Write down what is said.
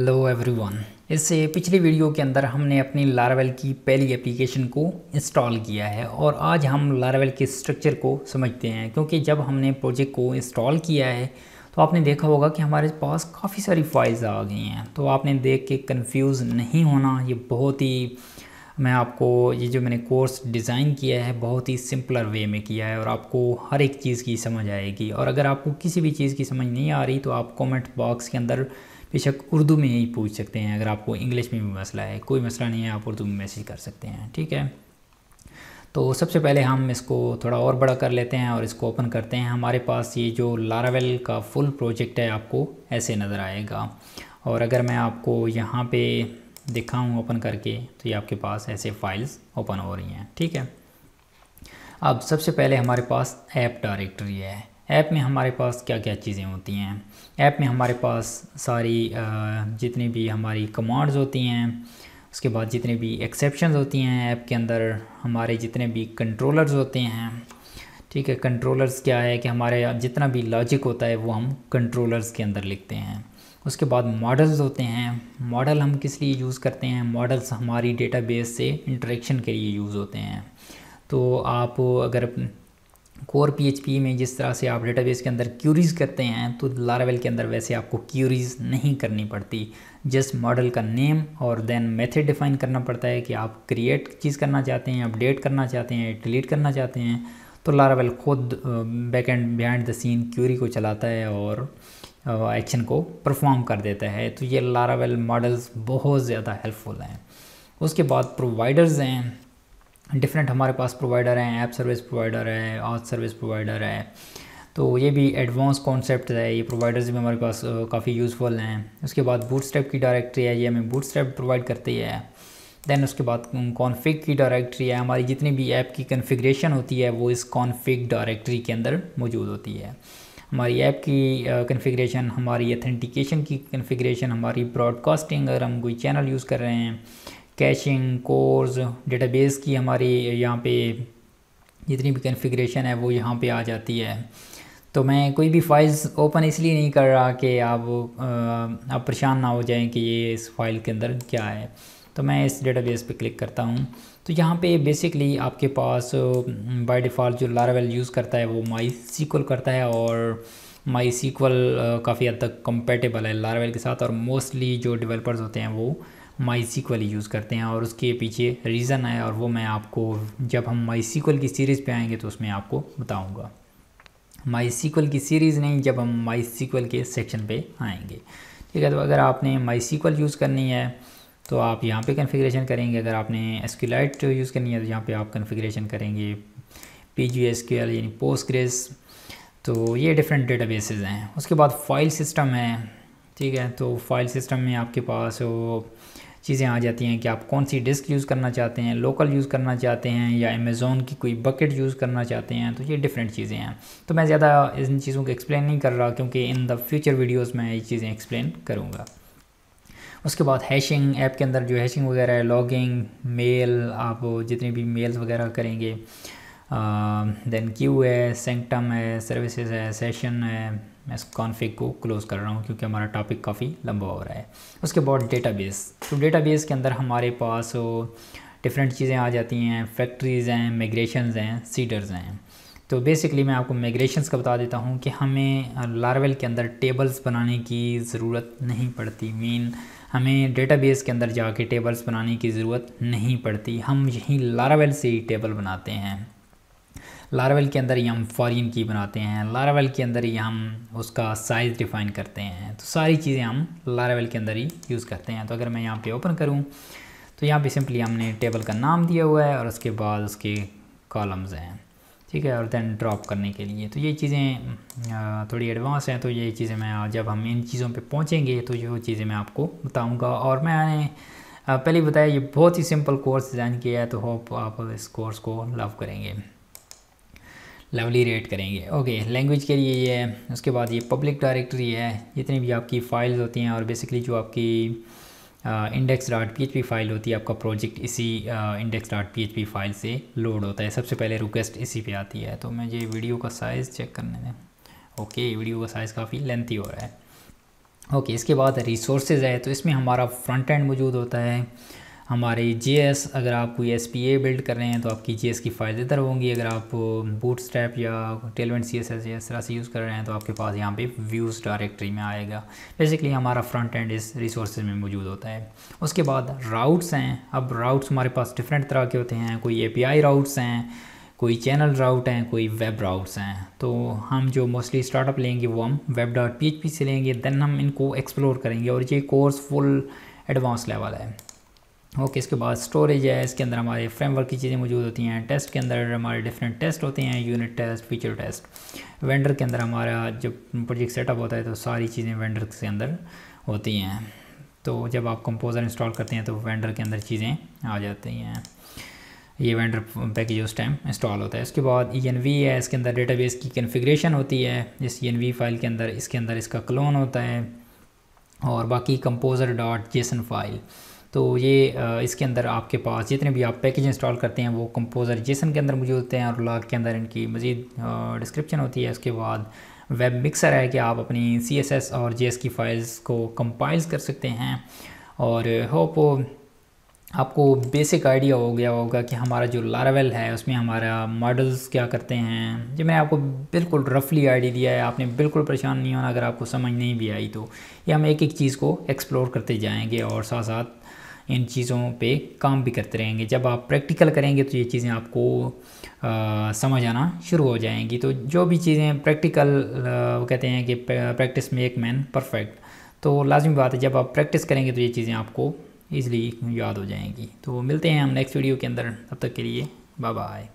hello everyone इस पिछली video के अंदर हमने अपनी लारावेल की पहली एप्लीकेशन को इंस्टॉल किया है और आज हम लारावेल के स्ट्रक्चर को समझते हैं क्योंकि जब हमने प्रोजेक्ट को इंस्टॉल किया है तो आपने देखा होगा कि हमारे पास काफ़ी सारी फाइल्स आ गई हैं तो आपने देख के कंफ्यूज नहीं होना ये बहुत ही मैं आपको ये जो मैंने कोर्स डिज़ाइन किया है बहुत ही सिंपलर वे में किया है और आपको हर एक चीज़ की समझ आएगी और अगर आपको किसी भी चीज़ की समझ नहीं आ रही तो आप कमेंट बॉक्स के अंदर बेशक उर्दू में ही पूछ सकते हैं अगर आपको इंग्लिश में भी मसला है कोई मसला नहीं है आप उर्दू में मैसेज कर सकते हैं ठीक है तो सबसे पहले हम इसको थोड़ा और बड़ा कर लेते हैं और इसको ओपन करते हैं हमारे पास ये जो लारावेल का फुल प्रोजेक्ट है आपको ऐसे नज़र आएगा और अगर मैं आपको यहाँ पे दिखाऊँ ओपन करके तो ये आपके पास ऐसे फाइल्स ओपन हो रही हैं ठीक है अब सबसे पहले हमारे पास ऐप डायरेक्टरी है ऐप में हमारे पास क्या क्या चीज़ें होती हैं ऐप में हमारे पास सारी जितनी भी हमारी कमांड्स होती हैं उसके बाद जितने भी एक्सेप्शन होती हैं ऐप के अंदर हमारे जितने भी कंट्रोलर्स होते हैं ठीक है कंट्रोलर्स क्या है कि हमारे जितना भी लॉजिक होता है वो हम कंट्रोलर्स के अंदर लिखते हैं उसके बाद मॉडल्स होते हैं मॉडल हम किस लिए यूज़ करते हैं मॉडल्स हमारी डेटाबेस से इंटरेक्शन के लिए यूज़ होते हैं तो आप अगर कोर पीएचपी में जिस तरह से आप डेटाबेस के अंदर क्यूरीज करते हैं तो लारावेल के अंदर वैसे आपको क्यूरीज नहीं करनी पड़ती जस्ट मॉडल का नेम और देन मेथड डिफाइन करना पड़ता है कि आप क्रिएट चीज़ करना चाहते हैं अपडेट करना चाहते हैं डिलीट करना चाहते हैं तो लारावेल खुद back end behind the scene query को चलाता है और एक्शन को परफॉर्म कर देता है तो ये लारावेल मॉडल्स बहुत ज़्यादा हेल्पफुल हैं उसके बाद प्रोवाइडर्स हैं डिफरेंट हमारे पास प्रोवाइडर हैं ऐप सर्विस प्रोवाइडर है आज सर्विस प्रोवाइडर है तो ये भी एडवांस कॉन्सेप्ट है ये प्रोवाइडर्स भी हमारे पास काफ़ी यूज़फुल हैं उसके बाद बूट की डायरेक्टरी है ये हमें बूट स्टेप प्रोवाइड करती है देन उसके बाद कॉन्फ़िग की डायरेक्टरी है हमारी जितनी भी ऐप की कन्फिग्रेशन होती है वो इस कॉन्फ़िग डायरेक्टरी के अंदर मौजूद होती है हमारी ऐप की कन्फिग्रेशन हमारी अथेंटिकेशन की कन्फिग्रेशन हमारी ब्रॉडकास्टिंग अगर हम कोई चैनल यूज़ कर रहे हैं कैशिंग कोर्स डेटाबेस की हमारी यहाँ पे जितनी भी कन्फिग्रेशन है वो यहाँ पे आ जाती है तो मैं कोई भी फाइल्स ओपन इसलिए नहीं कर रहा कि आप आप परेशान ना हो जाएं कि ये इस फाइल के अंदर क्या है तो मैं इस डेटाबेस पे क्लिक करता हूँ तो यहाँ पे बेसिकली आपके पास बाय डिफ़ॉल्ट जो लारावेल यूज़ करता है वो माई सीक्वल करता है और माई सीक्वल काफ़ी हद तक कंपेटेबल है लारावेल के साथ और मोस्टली जो डिवेलपर्स होते हैं वो माई सीक्वल यूज़ करते हैं और उसके पीछे रीज़न है और वो मैं आपको जब हम माई सीक्वल की सीरीज़ पे आएंगे तो उसमें आपको बताऊंगा माई सिक्वल की सीरीज़ नहीं जब हम माई सिक्वल के सेक्शन पे आएंगे ठीक है तो अगर आपने माई सीक्वल यूज़ करनी है तो आप यहाँ पे कन्फिग्रेशन करेंगे अगर आपने एसक्यूलाइट यूज़ करनी है तो यहाँ पे आप कन्फिग्रेशन करेंगे पी जी एस क्यू यानी पोस्ट ग्रेस तो ये डिफरेंट डेटाबेसेस हैं उसके बाद फाइल सिस्टम है ठीक है तो फाइल सिस्टम में आपके पास वो चीज़ें आ जाती हैं कि आप कौन सी डिस्क यूज़ करना चाहते हैं लोकल यूज़ करना चाहते हैं या अमेज़ोन की कोई बकेट यूज़ करना चाहते हैं तो ये डिफरेंट चीज़ें हैं तो मैं ज़्यादा इन चीज़ों को एक्सप्लेन नहीं कर रहा क्योंकि इन द फ्यूचर वीडियोज़ में ये चीज़ें एक्सप्लेन करूँगा उसके बाद हैशिंग ऐप के अंदर जो हैशिंग वगैरह है लॉगिंग मेल आप जितने भी मेल्स वगैरह करेंगे देन क्यू है सेंकटम है सर्विसेज है सेशन है मैं इस कॉन्फ़िग को क्लोज़ कर रहा हूँ क्योंकि हमारा टॉपिक काफ़ी लंबा हो रहा है उसके बाद डेटाबेस तो डेटाबेस के अंदर हमारे पास डिफरेंट चीज़ें आ जाती हैं फैक्ट्रीज हैं माइग्रेशन हैं सीडर्स हैं तो बेसिकली मैं आपको माइग्रेशन का बता देता हूँ कि हमें लारवेल के अंदर टेबल्स बनाने की ज़रूरत नहीं पड़ती मीन हमें डेटाबेस के अंदर जाके टेबल्स बनाने की ज़रूरत नहीं पड़ती हम यहीं लारावेल से ही टेबल बनाते हैं लारावेल के अंदर ही हम फॉरिन की बनाते हैं लारावेल के अंदर ही हम उसका साइज़ डिफ़ाइन करते हैं तो सारी चीज़ें हम लारावेल के अंदर ही यूज़ करते हैं तो अगर मैं यहाँ पे ओपन करूँ तो यहाँ पे सिंपली हमने टेबल का नाम दिया हुआ है और उसके बाद उसके कॉलम्स हैं ठीक है और दैन ड्रॉप करने के लिए तो ये चीज़ें थोड़ी एडवांस हैं तो ये चीज़ें मैं जब हम इन चीज़ों पे पहुँचेंगे तो ये चीज़ें मैं आपको बताऊँगा और मैंने पहले बताया ये बहुत ही सिंपल कोर्स डिज़ाइन किया है तो होप आप इस कोर्स को लव करेंगे लेवली रेट करेंगे ओके लैंग्वेज के लिए ये है उसके बाद ये पब्लिक डायरेक्टरी है जितनी भी आपकी फ़ाइल्स होती हैं और बेसिकली जो आपकी index dot P H P file होती है आपका प्रोजेक्ट इसी index dot P H P file से लोड होता है सबसे पहले रिक्वेस्ट इसी पे आती है तो मैं ये वीडियो का साइज़ चेक करने दें ओके वीडियो का साइज़ काफ़ी लेंथी हो रहा है ओके इसके बाद रिसोर्सेज है तो इसमें हमारा फ्रंट एंड मौजूद होता है हमारे जे अगर आप कोई एस बिल्ड कर रहे हैं तो आपकी जे की फाइल होंगी अगर आप बूट स्टैप या टेलवेंट सी एस एस इस तरह से यूज़ कर रहे हैं तो आपके पास यहाँ पे व्यूज़ डायरेक्टरी में आएगा बेसिकली हमारा फ्रंट एंड इस रिसोर्स में मौजूद होता है उसके बाद राउट्स हैं अब राउट्स हमारे पास डिफरेंट तरह के होते हैं कोई ए राउट्स हैं कोई चैनल राउट हैं कोई वेब राउट्स हैं तो हम जो मोस्टली स्टार्टअप लेंगे वो हम वेब डॉट पी से लेंगे दैन हम इनको एक्सप्लोर करेंगे और ये कोर्स फुल एडवांस लेवल है ओके इसके बाद स्टोरेज है इसके अंदर हमारे फ्रेमवर्क की चीज़ें मौजूद होती हैं टेस्ट के अंदर हमारे डिफरेंट टेस्ट होते हैं unit test feature test vendor के अंदर हमारा जब प्रोजेक्ट सेटअप होता है तो सारी चीज़ें वेंडर के अंदर होती हैं तो जब आप कंपोज़र इंस्टॉल करते हैं तो वेंडर के अंदर चीज़ें आ जाती हैं ये वेंडर पैकेज उस टाइम इंस्टॉल होता है इसके बाद ई है इसके अंदर डेटाबेस की कन्फिग्रेशन होती है इस ई फाइल के अंदर इसके अंदर इसका क्लोन होता है और बाकी कंपोज़र डॉट जेसन फाइल तो ये इसके अंदर आपके पास जितने भी आप पैकेज इंस्टॉल करते हैं वो कंपोज़र जेसन के अंदर मौजूद होते हैं और लॉग के अंदर इनकी मज़ीद डिस्क्रिप्शन होती है उसके बाद वेब मिक्सर है कि आप अपनी सी एस एस और जे एस की फ़ाइल्स को कंपाइल कर सकते हैं और होप आपको बेसिक आइडिया हो गया होगा कि हमारा जो लारावेल है उसमें हमारा मॉडल्स क्या करते हैं जी मैंने आपको बिल्कुल रफली आइडिया दिया है आपने बिल्कुल परेशान नहीं होना अगर आपको समझ नहीं भी आई तो ये हम एक एक चीज़ को एक्सप्लोर करते जाएंगे और साथ साथ इन चीज़ों पे काम भी करते रहेंगे जब आप प्रैक्टिकल करेंगे तो ये चीज़ें आपको आ, समझ आना शुरू हो जाएंगी तो जो भी चीज़ें प्रैक्टिकल वो कहते हैं कि प्रैक्टिस मेक मैन परफेक्ट तो लाजमी बात है जब आप प्रैक्टिस करेंगे तो ये चीज़ें आपको ईज़िली याद हो जाएंगी तो मिलते हैं हम नेक्स्ट वीडियो के अंदर तब तक के लिए बाय बाय